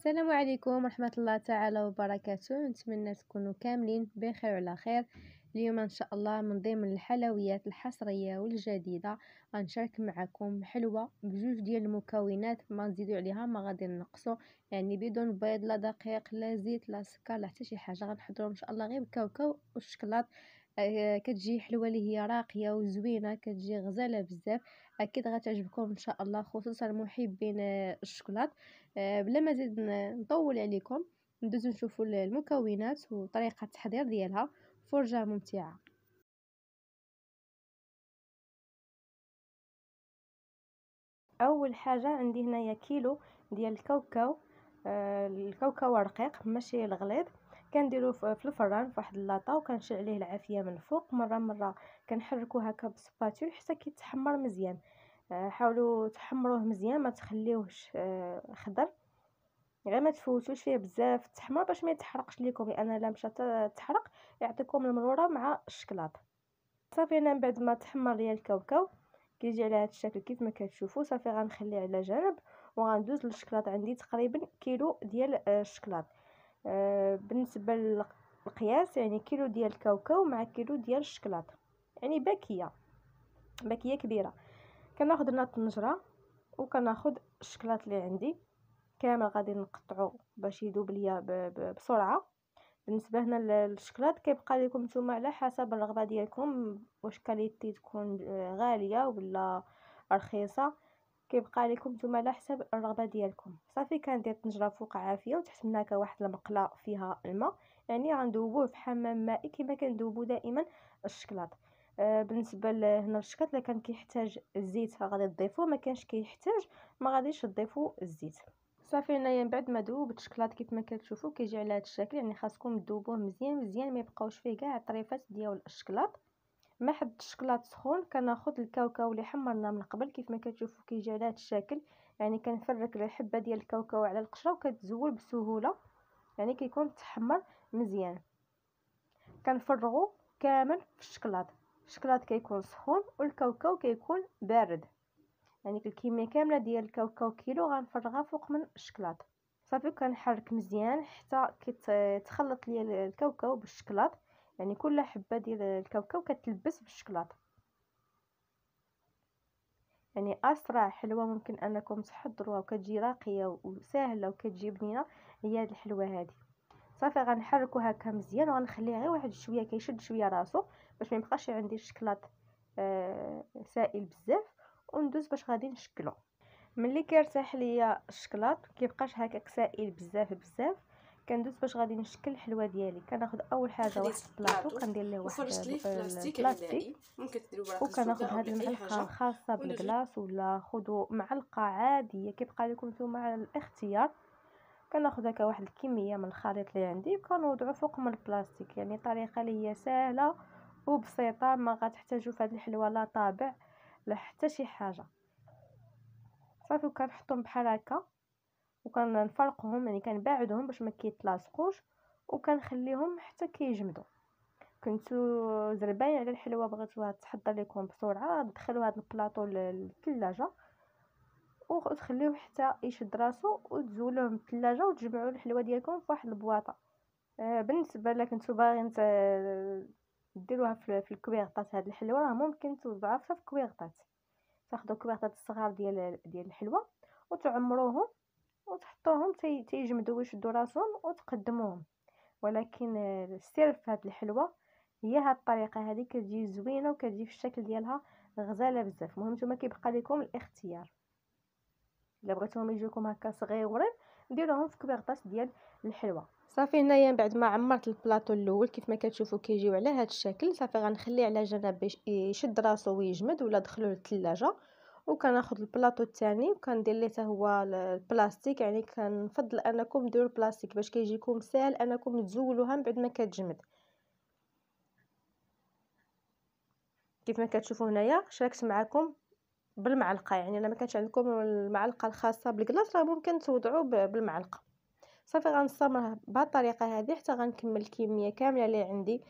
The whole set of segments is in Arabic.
السلام عليكم ورحمة الله تعالى وبركاته نتمنى تكونوا كاملين بخير وعلى خير اليوم ان شاء الله من ضمن الحلويات الحصرية والجديدة غنشارك معكم حلوة بجوج ديال المكونات ما نزيدو عليها ما غادي نقصو يعني بدون بيض لا دقيق لا زيت لا سكر لا حتى شي حاجة غنحضرو ان شاء الله غير بالكاوكاو والشكلاط آه، كتجي حلوه اللي هي راقيه وزوينه كتجي غزاله بزاف اكيد غتعجبكم ان شاء الله خصوصا محبين آه، الشوكولات آه، بلا ما نزيد نطول عليكم ندوزو نشوفوا المكونات وطريقه التحضير ديالها فرجه ممتعه اول حاجه عندي هنايا كيلو ديال الكاوكاو آه، الكاوكاو رقيق ماشي الغليظ كنديرو في الفران في واحد اللاطه وكنشعل عليه العافيه من الفوق مره مره كنحركو هكا بالسباتول حتى كيتحمر مزيان حاولوا تحمروه مزيان ما تخليوهش آه، خضر غير ما تفوتوش فيه بزاف التحمر باش ما يتحرقش ليكم لان الا مشى تحرق يعطيكم المروره مع الشكلاط صافي انا من بعد ما تحمر ليا الكاوكاو كيجي على هذا الشكل كيف ما كتشوفوا صافي غنخليه على جنب وغندوز للشكلاط عندي تقريبا كيلو ديال آه، الشكلاط آه، بالنسبه للقياس يعني كيلو ديال الكاوكاو مع كيلو ديال الشكلاط يعني باكيه باكيه كبيره كناخد هنا الطنجره وكناخد الشكلاط اللي عندي كامل غادي نقطعو باش يذوب ليا بسرعه بالنسبه هنا للشكلاط كيبقى لكم نتوما على حسب الرغبه ديالكم واش كاليتي تكون غاليه ولا رخيصه كيبقى لكم نتوما على حسب الرغبه ديالكم صافي كندير الطنجره فوق عافيه وتحت منها كواحد المقله فيها الماء يعني غندوبوه في حمام مائي كما كندوبو دائما الشكلاط آه، بالنسبه لهنا الشكات اللي كان كيحتاج الزيت غادي تضيفوه ما كانش كيحتاج ما غاديش تضيفوا الزيت صافي هنايا من بعد ما ذوبت الشكلاط كيف ما كتشوفوا كيجي على هذا الشكل يعني خاصكم تذوبوه مزيان مزيان ما يبقاوش فيه كاع الطريفات ديال الشكلاط ما حد الشكلاط سخون كناخذ الكاوكاو اللي حمرنا من قبل كيف ما كتشوفوا كيجي على هذا الشكل يعني كنفرك الحبه ديال الكاوكاو على القشره وكتزول بسهوله يعني كيكون تحمر مزيان كنفرغو كامل في الشكلاط الشكلاط كيكون سخون والكاوكاو كيكون بارد يعني الكميه كامله ديال الكاوكاو كيلو غنفرغها فوق من الشكلاط صافي كنحرك مزيان حتى كيتخلط ليا الكاوكاو بالشكلاط يعني كل حبه ديال الكاوكاو كتلبس بالشكلاط يعني اسرع حلوه ممكن انكم تحضروها وكتجي راقيه وسهله وكتجي بنينه هي هاد الحلوه هذه صافي غنحركو هكا مزيان وغنخليه غير واحد شويه كيشد شويه راسو باش ما يبقاش عندي الشكلاط آه سائل بزاف وندوز باش غادي نشكلو ملي كيرتاح ليا الشكلاط كيبقاش هكاك سائل بزاف بزاف كندوز باش غادي نشكل الحلوه ديالي كناخذ اول حاجه واحد البلاطو كندير ليه واحد البلاستيك ممكن ديروا ورقه وكناخذ هاد المعلقه خاصه بالكلاص ولا خذوا معلقه عاديه كيبقى لكم نتوما على الاختيار كناخذ هكا واحد الكميه من الخليط اللي عندي وكنوضعو فوق من البلاستيك يعني طريقه اللي هي سهله وبسيطه ما غتحتاجوا في هذه الحلوه لا طابع لا حتى شي حاجه صافي وكنحطهم بحال هكا وكنفرقهم يعني كنبعدهم باش ما كيتلاصقوش وكنخليهم حتى كيجمدوا كنتو زرباين على الحلوه بغيتوها تحضر لكم بسرعه دخلوا هذا البلاطو للثلاجه وتخليوه حتى يشد راسو وتزولوه من الثلاجه وتجمعوا الحلوى ديالكم في واحد البواطه آه بالنسبه لك نتو باغيين ديروها في, في الكويغطات هاد الحلوى ممكن توزعها في الكويغطات تاخذوا الكويغطات الصغار ديال ديال الحلوى وتعمروهم وتحطوهم تيجمدوا ويشدوا راسهم وتقدموهم ولكن آه، السر في هاد الحلوى هي هاد الطريقه هذه كتجي زوينه وكتجي في الشكل ديالها غزاله بزاف المهم نتوما كيبقى لكم الاختيار الا بغيتوهم يجيكم هكا صغيورين ديروهم في كبيرطاس ديال الحلوى صافي هنايا من بعد ما عمرت البلاطو الاول كيف ما كتشوفوا كيجيو على هذا الشكل صافي غنخليه على جنب باش يشد راسو ويجمد ولا دخلو للثلاجه وكناخذ البلاطو الثاني وكندير ليه حتى هو البلاستيك يعني كنفضل انكم ديروا البلاستيك باش كيجيكم ساهل انكم تزولوها من بعد ما كتجمد كيف ما كتشوفوا هنايا شاركت معكم بالمعلقه يعني الا ما كانش عندكم المعلقه الخاصه بالكلاص راه ممكن توضعوا بالمعلقه صافي غنستمر بهاد الطريقه هذه حتى غنكمل الكميه كامله اللي عندي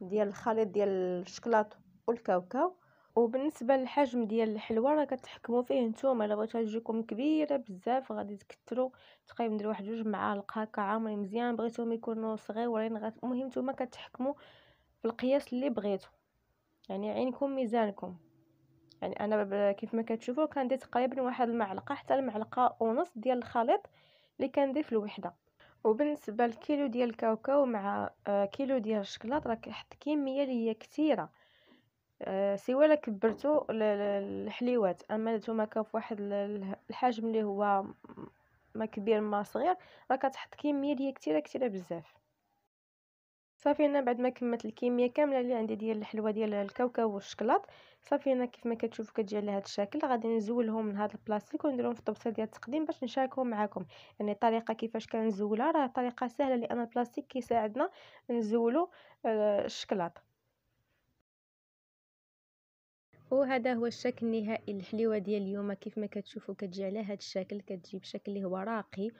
ديال الخليط ديال الشكلاط والكاوكاو وبالنسبه للحجم ديال الحلوه راه كتحكموا فيه نتوما الا بغيتوها تجيكم كبيره بزاف غادي تكثروا تقريبا ندير واحد جوج معالق هكا عامرين مزيان بغيتهم يكونوا صغيورين المهم نتوما كتحكموا في القياس اللي بغيتو يعني عينكم ميزانكم يعني انا كيف ما كتشوفوا كندير تقريبا واحد المعلقه حتى المعلقه ونص ديال الخليط اللي كندير في الوحده وبالنسبه للكيلو ديال الكاوكاو مع آه، كيلو ديال الشكلاط راه كيحط كميه اللي هي كثيره آه، سواء كبرتو الحليوات اما نتوما كان واحد الحجم اللي هو ما كبير ما صغير راه كتحط كميه اللي هي كثيره كثيره بزاف صافي انا بعد ما كملت الكميه كامله اللي عندي ديال الحلوه ديال الكاوكاو والشكلاط صافي انا كيف ما كتشوفوا كتجي على هذا الشكل غادي نزولهم من هذا البلاستيك ونديرهم في الطبسه ديال التقديم باش نشاركهم معكم يعني الطريقه كيفاش كنزولها راه طريقه سهله لان البلاستيك كيساعدنا نزولو آه، الشكلاط وهذا هو الشكل النهائي الحليوه ديال اليوم كيف ما كتشوفوا كتجي على هذا الشكل كتجي بشكل اللي هو راقي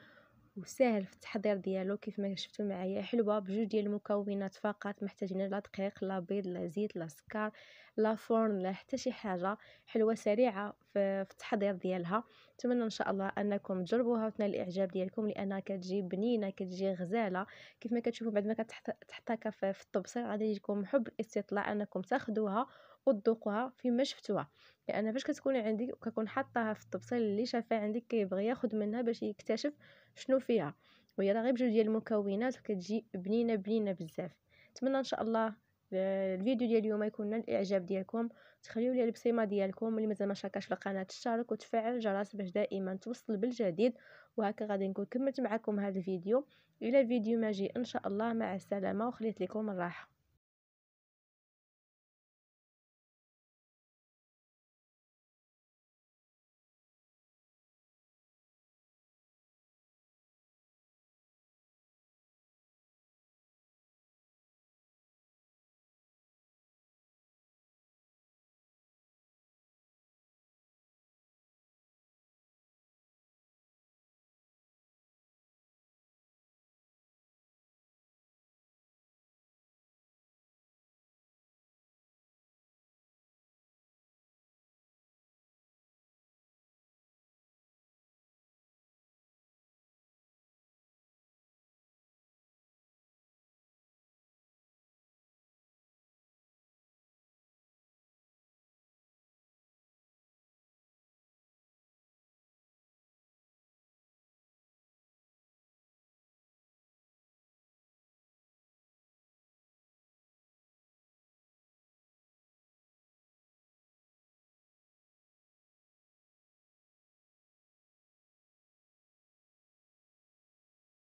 وساهل في التحضير ديالو كيف ما شفتوا معايا حلوه بجوج ديال المكونات فقط محتاجين لا دقيق لا بيض لا زيت لا سكر لا فرن لا حتى شي حاجه حلوه سريعه في التحضير ديالها نتمنى ان شاء الله انكم تجربوها وتنال الاعجاب ديالكم لانها كتجي بنينه كتجي غزاله كيف ما كتشوفوا بعد ما كتحطها في الطبسيل غادي يجيكم حب الاستطلاع انكم تاخذوها وتذوقوها فيما شفتوها لان باش كتكوني عندك وكنكون حاطاها في الطبسيل اللي شافها عندك كيبغي ياخذ منها باش يكتشف شنو فيها وهي راه غير بجوج ديال المكونات وكتجي بنينه بنينه بزاف نتمنى ان شاء الله الفيديو ديال اليوم يكون نال الاعجاب ديالكم تخليو لي البصيمه ديالكم اللي مازال ما شاركاش في القناه تشترك وتفعل الجرس باش دائما توصل بالجديد وهكا غادي نكون كملت معكم هذا الفيديو الى فيديو ماجي ان شاء الله مع السلامه وخليت لكم الراحه